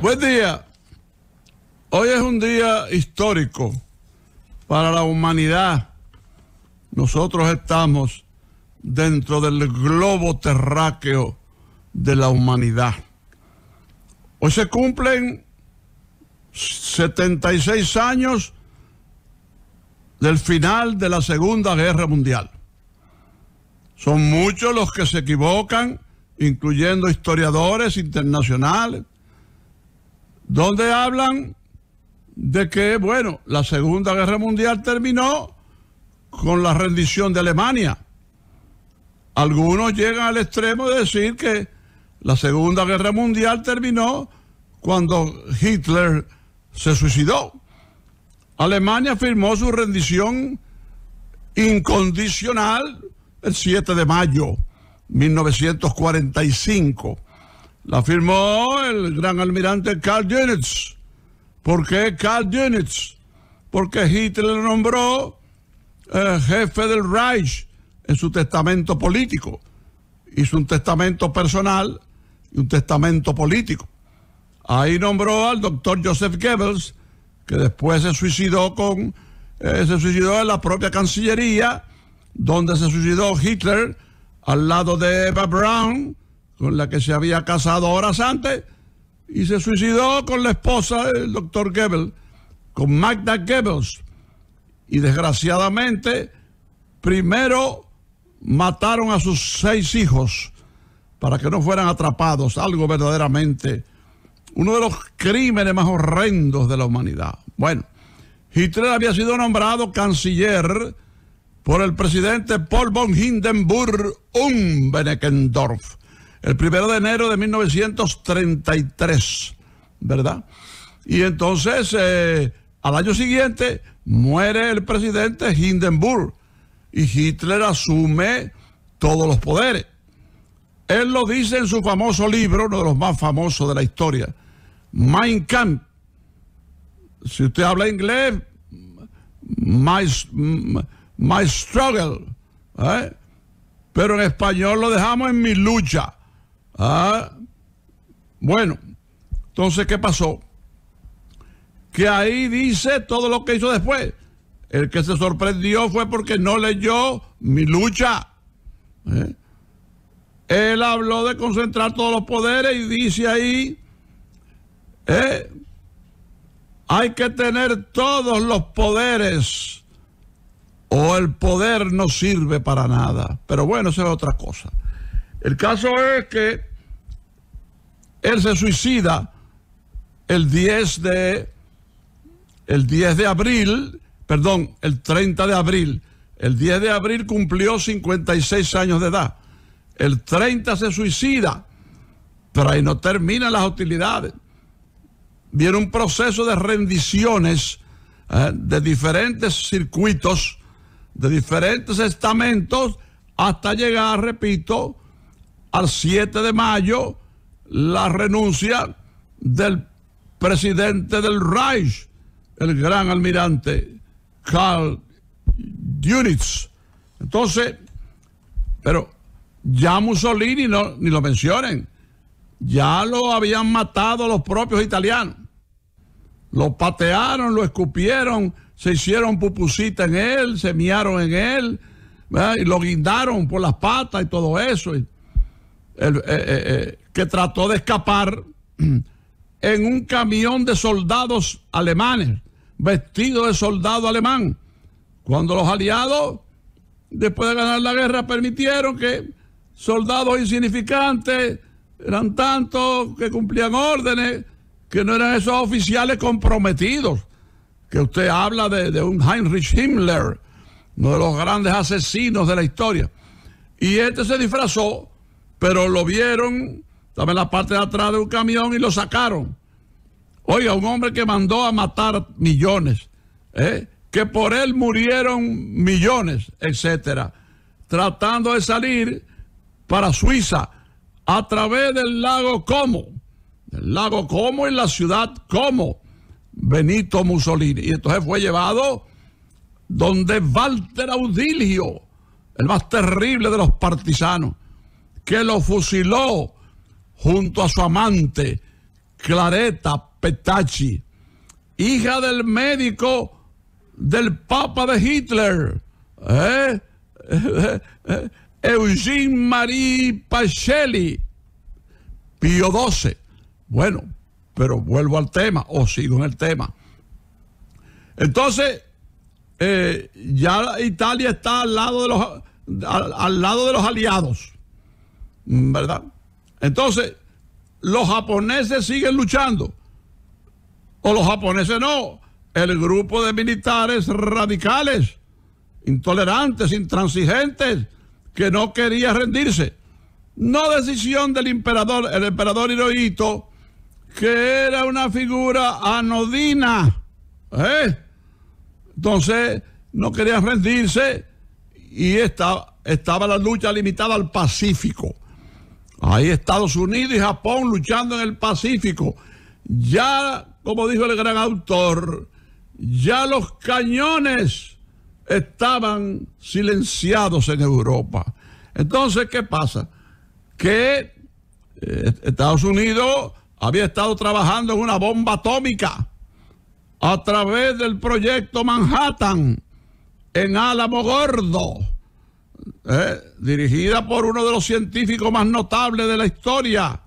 Buen día. Hoy es un día histórico para la humanidad. Nosotros estamos dentro del globo terráqueo de la humanidad. Hoy se cumplen 76 años del final de la Segunda Guerra Mundial. Son muchos los que se equivocan, incluyendo historiadores internacionales donde hablan de que, bueno, la Segunda Guerra Mundial terminó con la rendición de Alemania. Algunos llegan al extremo de decir que la Segunda Guerra Mundial terminó cuando Hitler se suicidó. Alemania firmó su rendición incondicional el 7 de mayo de 1945. La firmó el gran almirante Karl Dönitz. ¿Por qué Carl Dönitz? Porque Hitler lo nombró eh, jefe del Reich en su testamento político. Hizo un testamento personal y un testamento político. Ahí nombró al doctor Joseph Goebbels, que después se suicidó con eh, se suicidó en la propia Cancillería, donde se suicidó Hitler al lado de Eva Braun con la que se había casado horas antes y se suicidó con la esposa del doctor Goebbels, con Magda Goebbels. Y desgraciadamente, primero mataron a sus seis hijos para que no fueran atrapados, algo verdaderamente, uno de los crímenes más horrendos de la humanidad. Bueno, Hitler había sido nombrado canciller por el presidente Paul von Hindenburg Benekendorf, el primero de enero de 1933, ¿verdad? Y entonces, eh, al año siguiente, muere el presidente Hindenburg y Hitler asume todos los poderes. Él lo dice en su famoso libro, uno de los más famosos de la historia, Mein Kampf. Si usted habla inglés, My, Struggle. ¿eh? Pero en español lo dejamos en mi lucha. Ah, bueno, entonces, ¿qué pasó? Que ahí dice todo lo que hizo después. El que se sorprendió fue porque no leyó mi lucha. ¿eh? Él habló de concentrar todos los poderes y dice ahí, ¿eh? hay que tener todos los poderes o el poder no sirve para nada. Pero bueno, eso es otra cosa. El caso es que él se suicida el 10 de, el 10 de abril, perdón, el 30 de abril. El 10 de abril cumplió 56 años de edad. El 30 se suicida, pero ahí no terminan las hostilidades. Viene un proceso de rendiciones eh, de diferentes circuitos, de diferentes estamentos, hasta llegar, repito, al 7 de mayo la renuncia del presidente del Reich, el gran almirante Karl Dönitz. Entonces, pero ya Mussolini no, ni lo mencionen, ya lo habían matado los propios italianos. Lo patearon, lo escupieron, se hicieron pupusita en él, se miaron en él, y lo guindaron por las patas y todo eso. el, eh, eh, eh, trató de escapar en un camión de soldados alemanes, vestido de soldado alemán, cuando los aliados, después de ganar la guerra, permitieron que soldados insignificantes, eran tantos que cumplían órdenes, que no eran esos oficiales comprometidos, que usted habla de, de un Heinrich Himmler, uno de los grandes asesinos de la historia. Y este se disfrazó, pero lo vieron estaba la parte de atrás de un camión y lo sacaron. Oiga, un hombre que mandó a matar millones, ¿eh? que por él murieron millones, etcétera, tratando de salir para Suiza a través del lago Como, del lago Como en la ciudad Como, Benito Mussolini. Y entonces fue llevado donde Walter Audilio, el más terrible de los partisanos, que lo fusiló junto a su amante, Clareta Petacci... hija del médico del Papa de Hitler, ¿eh? Eugene Marie Pacelli, Pío XII. Bueno, pero vuelvo al tema, o sigo en el tema. Entonces, eh, ya Italia está al lado de los, al lado de los aliados, ¿verdad? Entonces, los japoneses siguen luchando. O los japoneses no. El grupo de militares radicales, intolerantes, intransigentes, que no quería rendirse. No decisión del emperador, el emperador Hirohito, que era una figura anodina. ¿eh? Entonces, no quería rendirse y estaba la lucha limitada al Pacífico. Hay Estados Unidos y Japón luchando en el Pacífico. Ya, como dijo el gran autor, ya los cañones estaban silenciados en Europa. Entonces, ¿qué pasa? Que eh, Estados Unidos había estado trabajando en una bomba atómica a través del proyecto Manhattan en Álamo Gordo. Eh, dirigida por uno de los científicos más notables de la historia.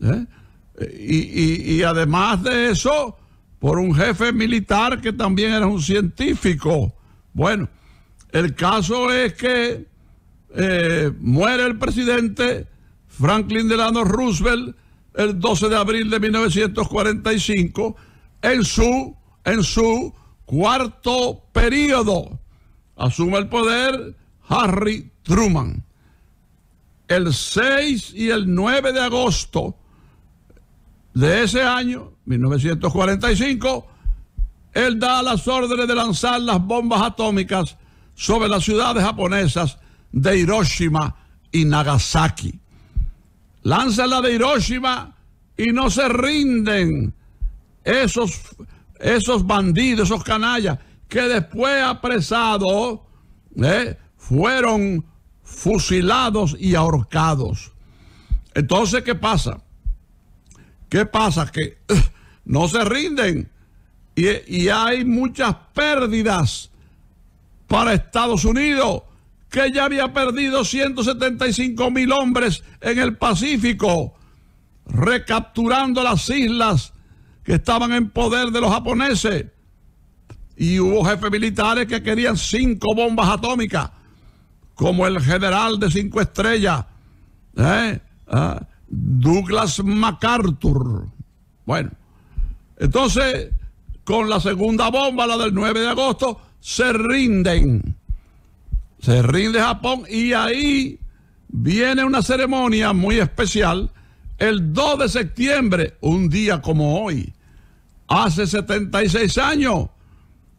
Eh, y, además de eso, por un jefe militar que también era un científico. Bueno, el caso es que eh, muere el presidente Franklin Delano Roosevelt el 12 de abril de 1945 en su, en su cuarto periodo. Asume el poder Harry Truman. El 6 y el 9 de agosto de ese año, 1945, él da las órdenes de lanzar las bombas atómicas sobre las ciudades japonesas de Hiroshima y Nagasaki. lanza la de Hiroshima y no se rinden esos, esos bandidos, esos canallas, que después apresado ¿eh? fueron fusilados y ahorcados. Entonces, ¿qué pasa? ¿Qué pasa? Que eh, no se rinden y, hay muchas pérdidas para Estados Unidos, que ya había perdido 175 mil hombres en el Pacífico, recapturando las islas que estaban en poder de los japoneses. Y hubo jefes militares que querían cinco bombas atómicas como el general de cinco estrellas, ¿eh? ¿Ah? Douglas MacArthur. Bueno, entonces, con la segunda bomba, la del 9 de agosto, se rinden. Se rinde Japón y ahí viene una ceremonia muy especial el 2 de septiembre, un día como hoy, hace 76 años,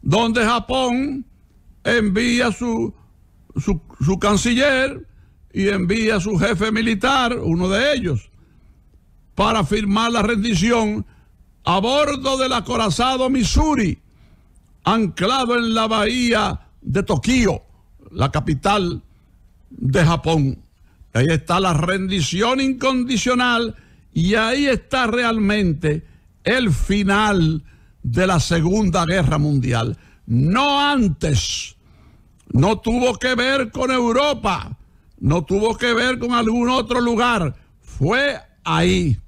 donde Japón envía su su, canciller y envía a su jefe militar, uno de ellos, para firmar la rendición a bordo del acorazado Missouri, anclado en la bahía de Tokio, la capital de Japón. Ahí está la rendición incondicional y ahí está realmente el final de la Segunda Guerra Mundial. No antes no tuvo que ver con Europa, no tuvo que ver con algún otro lugar, fue ahí.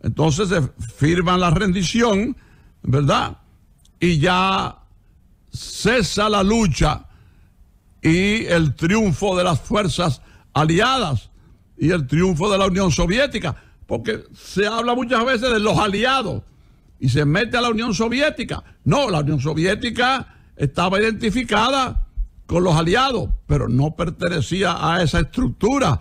Entonces se firma la rendición, ¿verdad? Y ya cesa la lucha y el triunfo de las fuerzas aliadas y el triunfo de la Unión Soviética, porque se habla muchas veces de los aliados y se mete a la Unión Soviética. No, la Unión Soviética estaba identificada con los aliados, pero no pertenecía a esa estructura.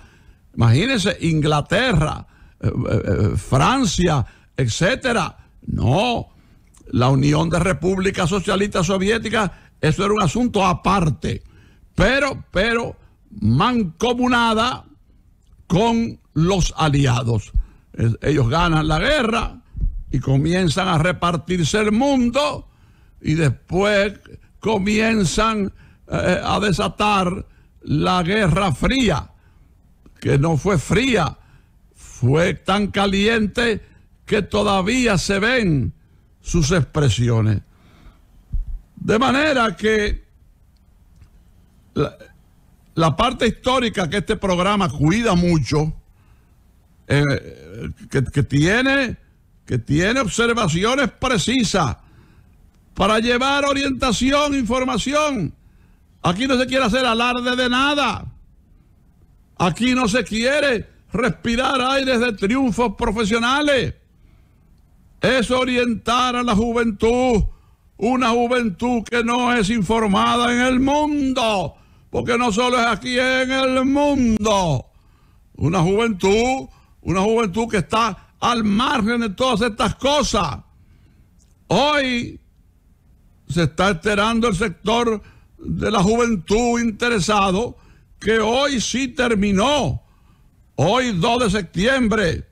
Imagínense, Inglaterra, eh, eh, eh, Francia, etcétera. No, la Unión de Repúblicas Socialistas Soviéticas, eso era un asunto aparte, pero, pero mancomunada con los aliados. Ellos ganan la guerra y comienzan a repartirse el mundo y después comienzan eh, a desatar la guerra fría, que no fue fría, fue tan caliente que todavía se ven sus expresiones. De manera que la, parte histórica que este programa cuida mucho, eh, que, tiene, que tiene observaciones precisas para llevar orientación, información Aquí no se quiere hacer alarde de nada. Aquí no se quiere respirar aires de triunfos profesionales. Es orientar a la juventud, una juventud que no es informada en el mundo, porque no solo es aquí, en el mundo. Una juventud, una juventud que está al margen de todas estas cosas. Hoy se está enterando el sector de la juventud interesado que hoy sí terminó, hoy 2 de septiembre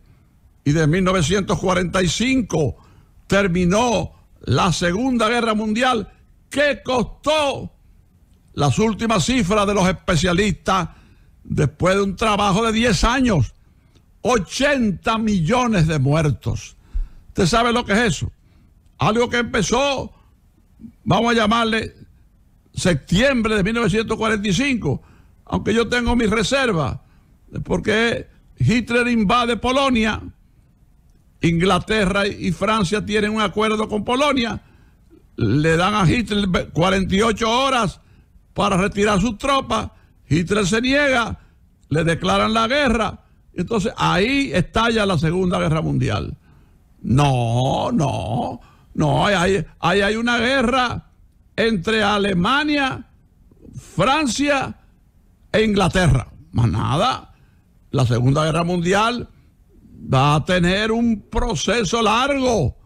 y de 1945 terminó la Segunda Guerra Mundial que costó las últimas cifras de los especialistas después de un trabajo de 10 años, 80 millones de muertos. ¿Usted sabe lo que es eso? Algo que empezó, vamos a llamarle septiembre de 1945, aunque yo tengo mis reservas, porque Hitler invade Polonia, Inglaterra y Francia tienen un acuerdo con Polonia, le dan a Hitler 48 horas para retirar sus tropas, Hitler se niega, le declaran la guerra, entonces ahí estalla la Segunda Guerra Mundial. No, no, no, ahí hay, hay una guerra entre Alemania, Francia e Inglaterra. Más nada, la Segunda Guerra Mundial va a tener un proceso largo.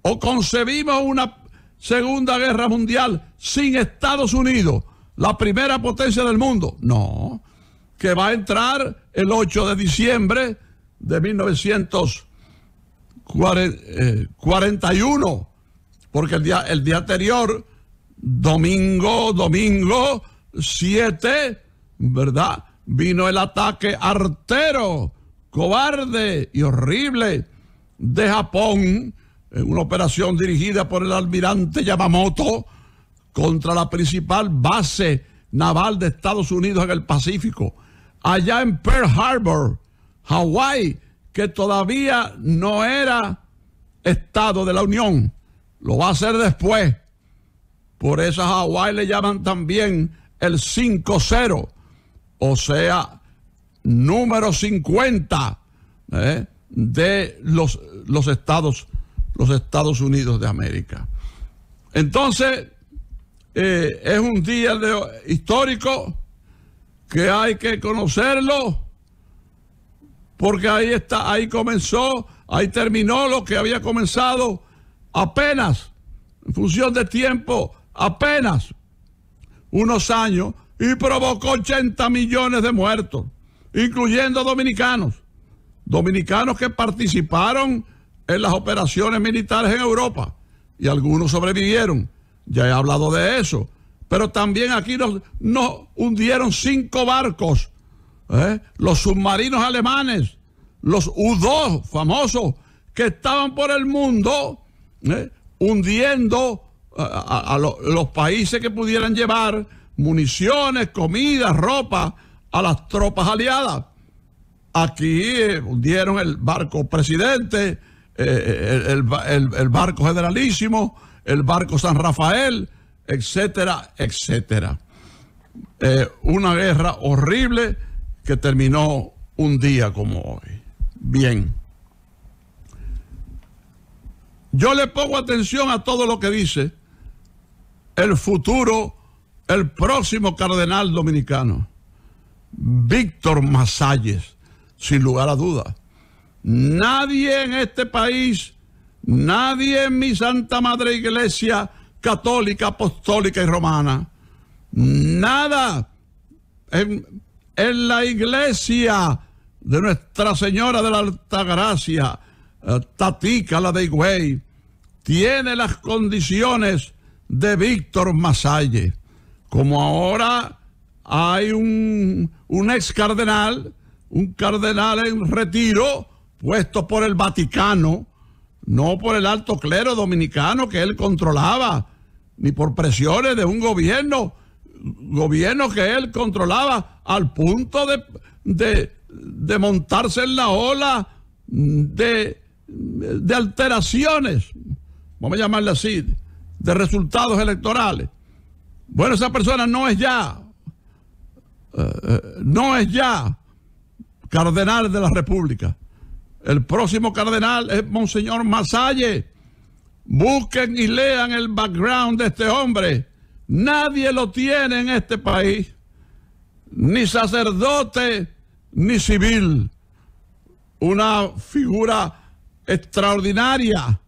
O concebimos una Segunda Guerra Mundial sin Estados Unidos, la primera potencia del mundo. No, que va a entrar el 8 de diciembre de 1941, eh, porque el día, el día anterior domingo, domingo 7, ¿verdad? Vino el ataque artero, cobarde y horrible de Japón en una operación dirigida por el almirante Yamamoto contra la principal base naval de Estados Unidos en el Pacífico, allá en Pearl Harbor, Hawái, que todavía no era estado de la Unión. Lo va a hacer después. Por eso a Hawái le llaman también el 5-0, o sea, número 50 ¿eh? de los, los, estados, Unidos de América. Entonces, eh, es un día histórico que hay que conocerlo, porque ahí está, ahí comenzó, ahí terminó lo que había comenzado apenas, en función de tiempo, apenas unos años y provocó 80 millones de muertos, incluyendo dominicanos, dominicanos que participaron en las operaciones militares en Europa y algunos sobrevivieron, ya he hablado de eso, pero también aquí nos, hundieron cinco barcos, ¿eh? los submarinos alemanes, los U-2 famosos que estaban por el mundo ¿eh? hundiendo a, los países que pudieran llevar municiones, comida, ropa a las tropas aliadas. Aquí eh, hundieron el barco presidente, eh, eh, el, barco generalísimo, el barco San Rafael, etcétera, etcétera. una guerra horrible que terminó un día como hoy. Bien. Yo le pongo atención a todo lo que dice el futuro, el próximo cardenal dominicano, Víctor Masalles, sin lugar a dudas. Nadie en este país, nadie en mi Santa Madre Iglesia católica, apostólica y romana, nada en, la iglesia de Nuestra Señora de la Altagracia, eh, Tatica, la de Higüey, tiene las condiciones de Víctor Masalle. Como ahora hay un, un ex cardenal, un cardenal en retiro, puesto por el Vaticano, no por el alto clero dominicano que él controlaba, ni por presiones de un gobierno, gobierno que él controlaba al punto de, de, montarse en la ola de, de alteraciones, vamos a llamarle así, de resultados electorales. Bueno, esa persona no es ya, eh, eh, no es ya cardenal de la República. El próximo cardenal es Monseñor Masalle. Busquen y lean el background de este hombre. Nadie lo tiene en este país, ni sacerdote ni civil. Una figura extraordinaria,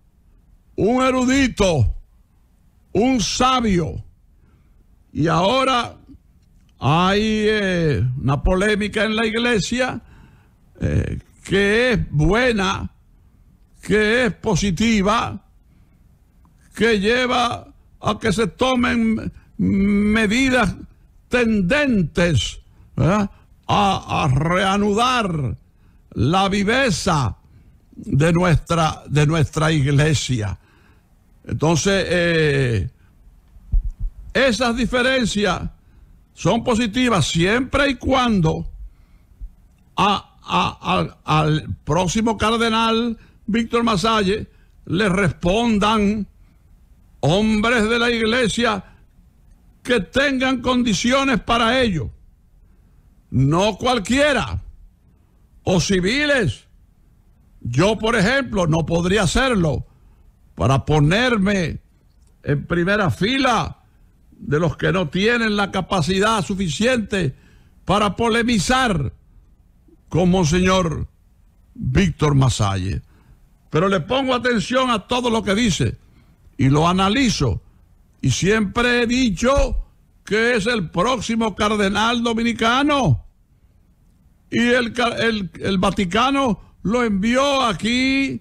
un erudito un sabio. Y ahora hay eh, una polémica en la iglesia eh, que es buena, que es positiva, que lleva a que se tomen medidas tendentes a, a, reanudar la viveza de nuestra, de nuestra iglesia. Entonces, eh, esas diferencias son positivas siempre y cuando al próximo cardenal Víctor Masalle le respondan hombres de la iglesia que tengan condiciones para ello. No cualquiera. O civiles. Yo, por ejemplo, no podría hacerlo para ponerme en primera fila de los que no tienen la capacidad suficiente para polemizar como señor Víctor Masalle. Pero le pongo atención a todo lo que dice y lo analizo. Y siempre he dicho que es el próximo cardenal dominicano. Y el Vaticano lo envió aquí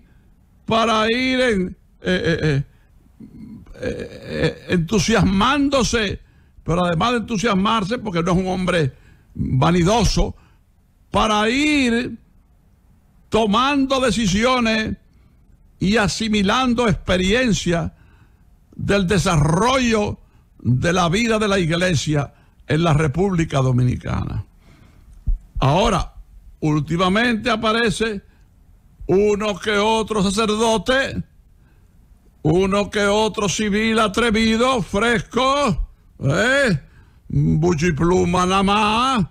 para ir en, eh, eh, eh, entusiasmándose, pero además de entusiasmarse, porque no es un hombre vanidoso, para ir tomando decisiones y asimilando experiencia del desarrollo de la vida de la iglesia en la República Dominicana. Ahora, últimamente aparece uno que otro sacerdote uno que otro civil atrevido, fresco, ¿eh? buchipluma nada más,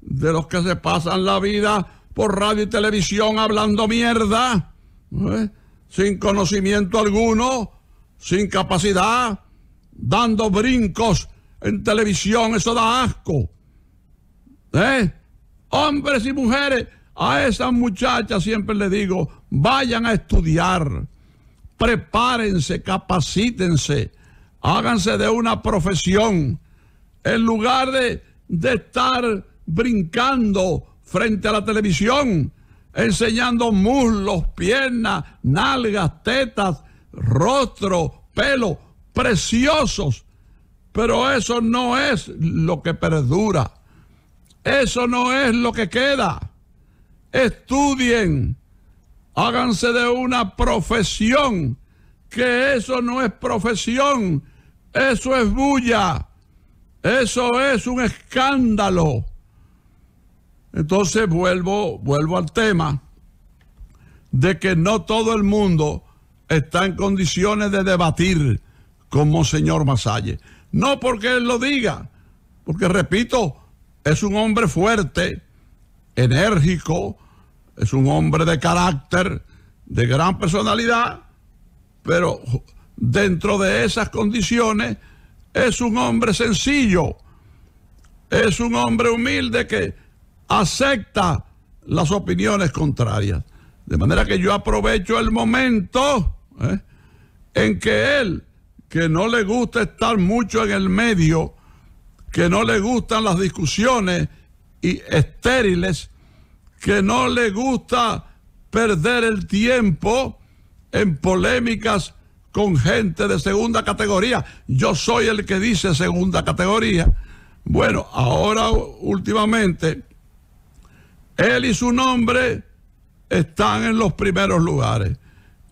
de los que se pasan la vida por radio y televisión hablando mierda, ¿eh? sin conocimiento alguno, sin capacidad, dando brincos en televisión, eso da asco. ¿eh? Hombres y mujeres, a esas muchachas siempre les digo, vayan a estudiar Prepárense, capacítense, háganse de una profesión. En lugar de, de estar brincando frente a la televisión, enseñando muslos, piernas, nalgas, tetas, rostro, pelo, preciosos. Pero eso no es lo que perdura. Eso no es lo que queda. Estudien, Háganse de una profesión, que eso no es profesión, eso es bulla, eso es un escándalo. Entonces vuelvo, vuelvo al tema de que no todo el mundo está en condiciones de debatir con Monseñor Masalle. No porque él lo diga, porque repito, es un hombre fuerte, enérgico, es un hombre de carácter, de gran personalidad, pero dentro de esas condiciones es un hombre sencillo, es un hombre humilde que acepta las opiniones contrarias. De manera que yo aprovecho el momento ¿eh? en que él, que no le gusta estar mucho en el medio, que no le gustan las discusiones y estériles, que no le gusta perder el tiempo en polémicas con gente de segunda categoría. Yo soy el que dice segunda categoría. Bueno, ahora últimamente, él y su nombre están en los primeros lugares.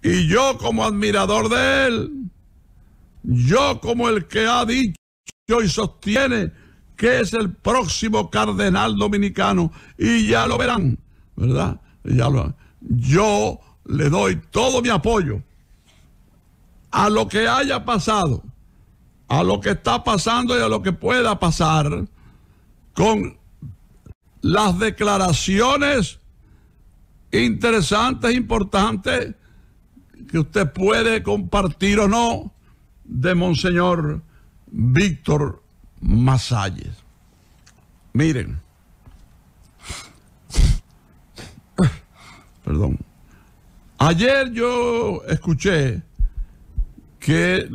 Y yo como admirador de él, yo como el que ha dicho y sostiene que es el próximo cardenal dominicano y ya lo verán, ¿verdad? Ya lo, yo le doy todo mi apoyo a lo que haya pasado, a lo que está pasando y a lo que pueda pasar con las declaraciones interesantes, importantes, que usted puede compartir o no, de Monseñor Víctor Masalles. Miren. Perdón. Ayer yo escuché que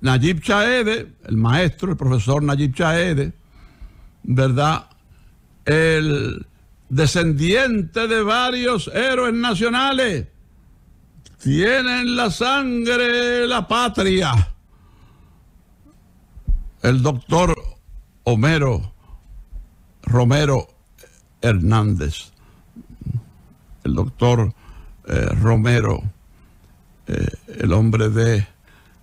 Nayib Chaede, el maestro, el profesor Nayib Chaede, ¿verdad? El descendiente de varios héroes nacionales, tiene en la sangre la patria el doctor Homero Romero Hernández. El doctor eh, Romero, eh, el hombre de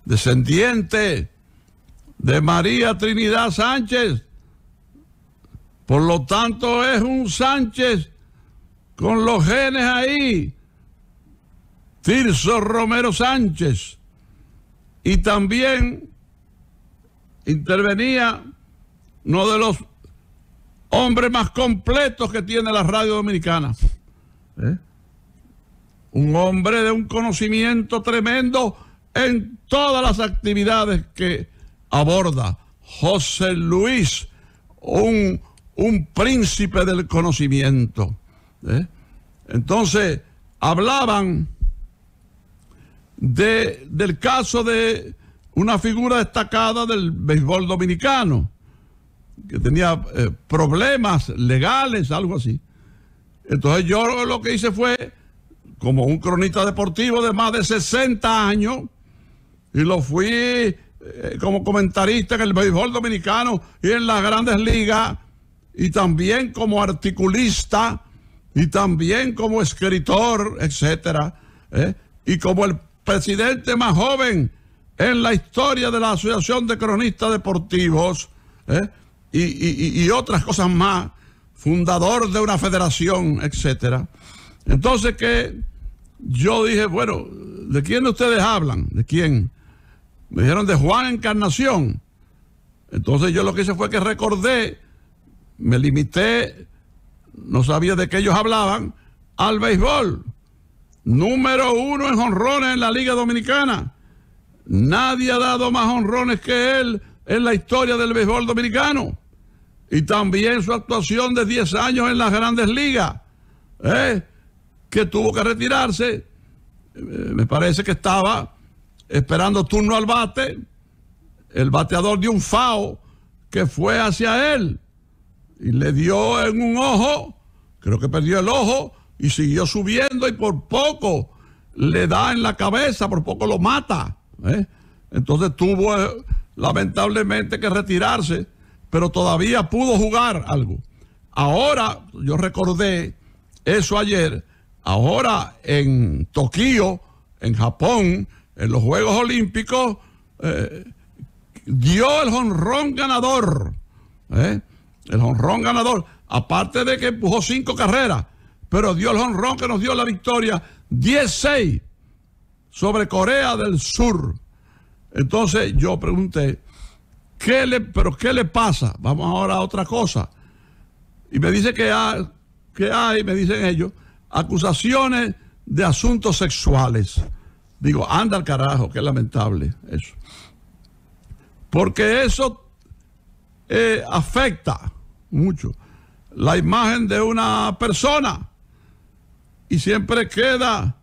descendiente de María Trinidad Sánchez. Por lo tanto, es un Sánchez con los genes ahí. Tirso Romero Sánchez. Y también intervenía uno de los hombres más completos que tiene la radio dominicana. ¿eh? Un hombre de un conocimiento tremendo en todas las actividades que aborda. José Luis, un, príncipe del conocimiento. ¿eh? Entonces, hablaban de, del caso de una figura destacada del béisbol dominicano, que tenía eh, problemas legales, algo así. Entonces yo lo que hice fue, como un cronista deportivo de más de 60 años, y lo fui eh, como comentarista en el béisbol dominicano y en las grandes ligas, y también como articulista, y también como escritor, etcétera, eh, y como el presidente más joven en la historia de la Asociación de Cronistas Deportivos ¿eh? y, otras cosas más, fundador de una federación, etcétera. Entonces que yo dije, bueno, ¿de quién ustedes hablan? ¿De quién? Me dijeron de Juan Encarnación. Entonces yo lo que hice fue que recordé, me limité, no sabía de qué ellos hablaban, al béisbol. Número uno en honrones en la Liga Dominicana Nadie ha dado más honrones que él en la historia del béisbol dominicano. Y también su actuación de 10 años en las grandes ligas, ¿eh? que tuvo que retirarse. Eh, me parece que estaba esperando turno al bate. El bateador de un FAO que fue hacia él y le dio en un ojo, creo que perdió el ojo y siguió subiendo y por poco le da en la cabeza, por poco lo mata. ¿Eh? Entonces tuvo eh, lamentablemente que retirarse, pero todavía pudo jugar algo. Ahora, yo recordé eso ayer, ahora en Tokio, en Japón, en los Juegos Olímpicos, eh, dio el honrón ganador. El honrón ganador. Aparte de que empujó cinco carreras, pero dio el honrón que nos dio la victoria 16 sobre Corea del Sur. Entonces yo pregunté, ¿qué le, pero qué le pasa? Vamos ahora a otra cosa. Y me dice que hay, que hay, me dicen ellos, acusaciones de asuntos sexuales. Digo, anda al carajo, qué lamentable eso. Porque eso eh, afecta mucho la imagen de una persona y siempre queda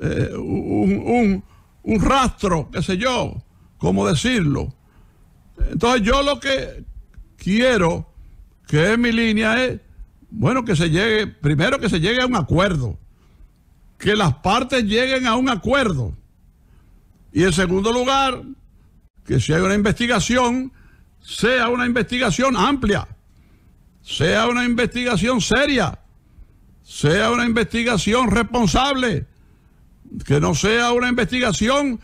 eh, un, un, rastro, qué sé yo, cómo decirlo. Entonces yo lo que quiero, que es mi línea, es, bueno, que se llegue, primero que se llegue a un acuerdo, que las partes lleguen a un acuerdo. Y en segundo lugar, que si hay una investigación, sea una investigación amplia, sea una investigación seria, sea una investigación responsable que no sea una investigación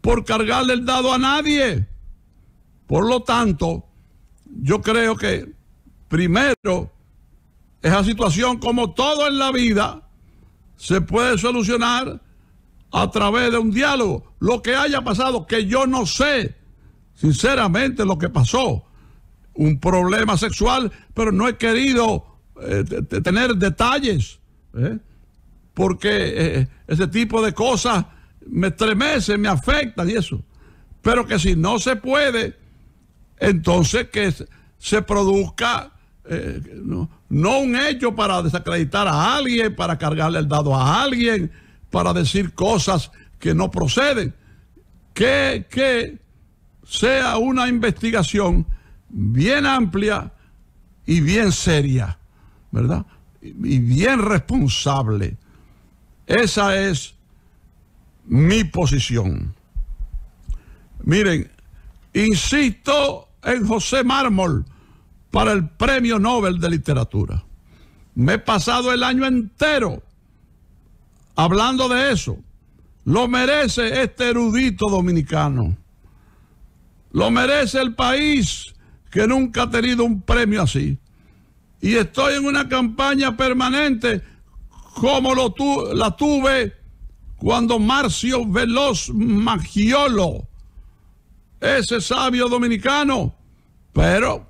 por cargarle el dado a nadie. Por lo tanto, yo creo que primero esa situación, como todo en la vida, se puede solucionar a través de un diálogo. Lo que haya pasado, que yo no sé sinceramente lo que pasó, un problema sexual, pero no he querido eh, tener detalles. ¿eh? porque eh, eh, ese tipo de cosas me estremecen, me afectan y eso. Pero que si no se puede, entonces que se produzca eh, no, un hecho para desacreditar a alguien, para cargarle el dado a alguien, para decir cosas que no proceden. Que, que sea una investigación bien amplia y bien seria, ¿verdad? Y bien responsable. Esa es mi posición. Miren, insisto en José Mármol para el Premio Nobel de Literatura. Me he pasado el año entero hablando de eso. Lo merece este erudito dominicano. Lo merece el país que nunca ha tenido un premio así. Y estoy en una campaña permanente como lo la tuve cuando Marcio Veloz Magiolo, ese sabio dominicano, pero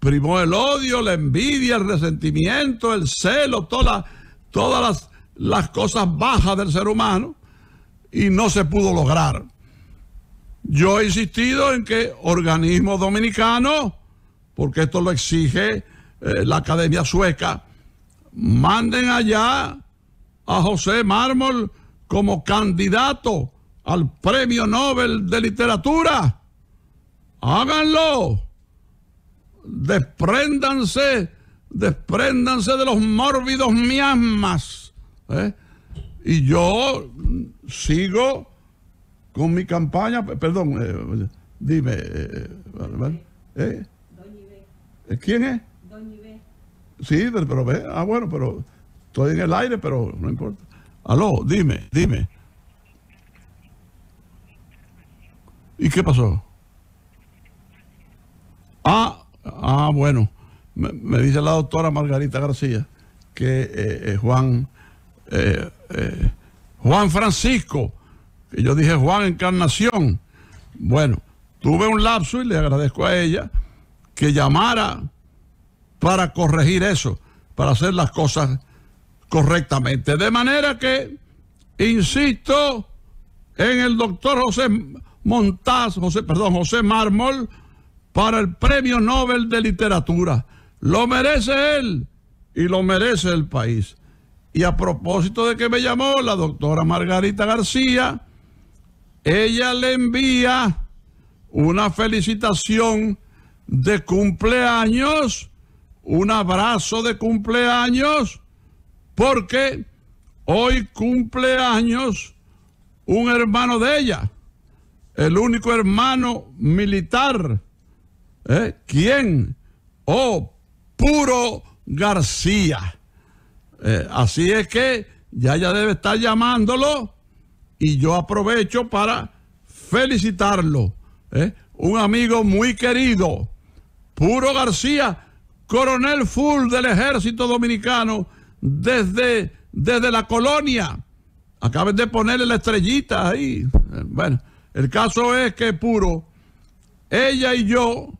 primó el odio, la envidia, el resentimiento, el celo, todas todas las, cosas bajas del ser humano y no se pudo lograr. Yo he insistido en que organismos dominicanos, porque esto lo exige eh, la Academia Sueca, manden allá a José Mármol como candidato al Premio Nobel de Literatura. Háganlo. Despréndanse, despréndanse de los mórbidos miasmas. ¿eh? Y yo sigo con mi campaña. Perdón, eh, dime. Eh, ¿Quién es? Sí, pero, ve, ah, bueno, pero estoy en el aire, pero no importa. Aló, dime, dime. ¿Y qué pasó? Ah, ah bueno, me, dice la doctora Margarita García que eh, eh, Juan, eh, Juan Francisco, que yo dije Juan Encarnación. Bueno, tuve un lapso y le agradezco a ella que llamara para corregir eso, para hacer las cosas correctamente. De manera que, insisto, en el doctor José Montaz, José, perdón, José Mármol, para el Premio Nobel de Literatura. Lo merece él y lo merece el país. Y a propósito de que me llamó la doctora Margarita García, ella le envía una felicitación de cumpleaños un abrazo de cumpleaños porque hoy cumpleaños un hermano de ella, el único hermano militar. ¿eh? ¿Quién? Oh, puro García. Eh, así es que ya ya debe estar llamándolo y yo aprovecho para felicitarlo. ¿eh? Un amigo muy querido, puro García coronel full del ejército dominicano desde, desde la colonia. Acaben de ponerle la estrellita ahí. Bueno, el caso es que Puro, ella y yo,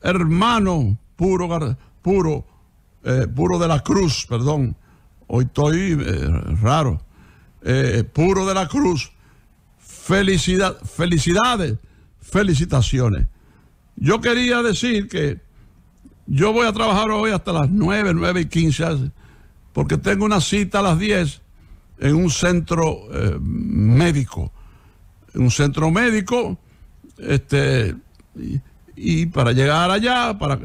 hermano Puro, Puro, eh, Puro de la Cruz, perdón, hoy estoy eh, raro, eh, Puro de la Cruz, felicidad, felicidades, felicitaciones. Yo quería decir que yo voy a trabajar hoy hasta las 9, 9 y 15, porque tengo una cita a las 10 en un centro eh, médico. En un centro médico, este, y, para llegar allá, para,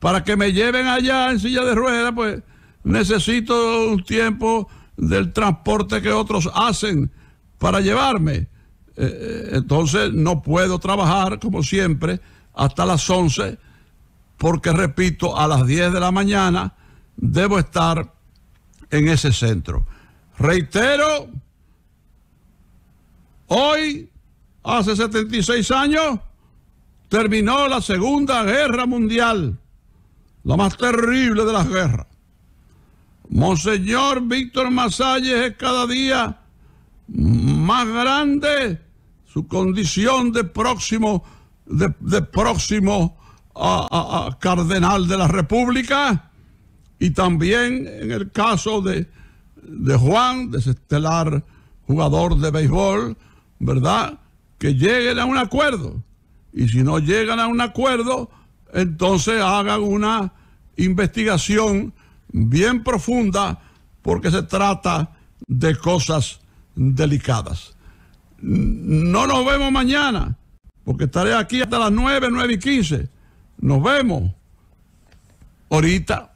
para que me lleven allá en silla de ruedas, pues necesito un tiempo del transporte que otros hacen para llevarme. Eh, eh, entonces no puedo trabajar, como siempre, hasta las 11 porque repito, a las 10 de la mañana debo estar en ese centro. Reitero, hoy, hace 76 años, terminó la Segunda Guerra Mundial, la más terrible de las guerras. Monseñor Víctor Masalles es cada día más grande su condición de próximo, de, de próximo a, cardenal de la República y también en el caso de, de Juan, de ese estelar jugador de béisbol, ¿verdad? Que lleguen a un acuerdo. Y si no llegan a un acuerdo, entonces hagan una investigación bien profunda porque se trata de cosas delicadas. No nos vemos mañana, porque estaré aquí hasta las 9, 9 y 15. Nos vemos ahorita.